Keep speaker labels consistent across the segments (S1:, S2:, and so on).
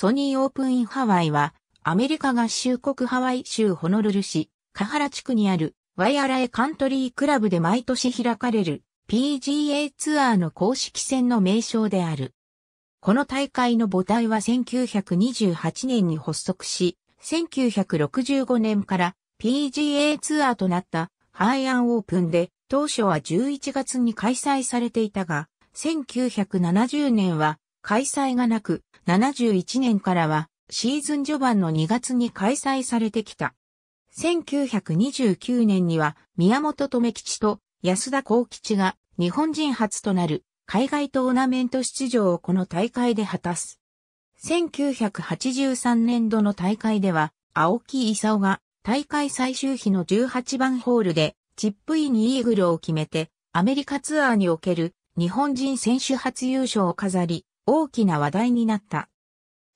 S1: ソニーオープンインハワイは、アメリカ合衆国ハワイ州ホノルル市、カハラ地区にあるワイアラエカントリークラブで毎年開かれる PGA ツアーの公式戦の名称である。この大会の母体は1928年に発足し、1965年から PGA ツアーとなったハイアンオープンで当初は11月に開催されていたが、1970年は開催がなく、71年からはシーズン序盤の2月に開催されてきた。1929年には宮本留吉と安田幸吉が日本人初となる海外トーナメント出場をこの大会で果たす。1983年度の大会では青木勲が大会最終日の18番ホールでチップインイーグルを決めてアメリカツアーにおける日本人選手初優勝を飾り大きな話題になった。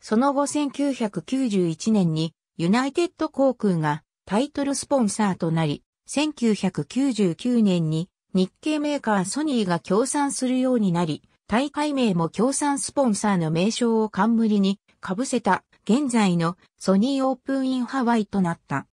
S1: その後1991年にユナイテッド航空がタイトルスポンサーとなり、1999年に日系メーカーソニーが協賛するようになり、大会名も協賛スポンサーの名称を冠に被せた現在のソニーオープンインハワイとなった。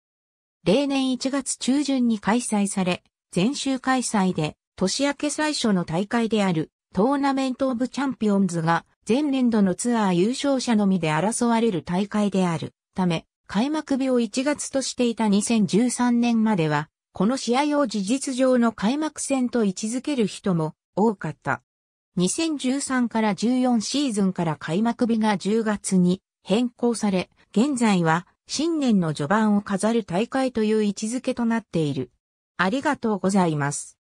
S1: 例年1月中旬に開催され、全州開催で年明け最初の大会であるトーナメントオブチャンピオンズが前年度のツアー優勝者のみで争われる大会であるため、開幕日を1月としていた2013年までは、この試合を事実上の開幕戦と位置づける人も多かった。2013から14シーズンから開幕日が10月に変更され、現在は新年の序盤を飾る大会という位置づけとなっている。ありがとうございます。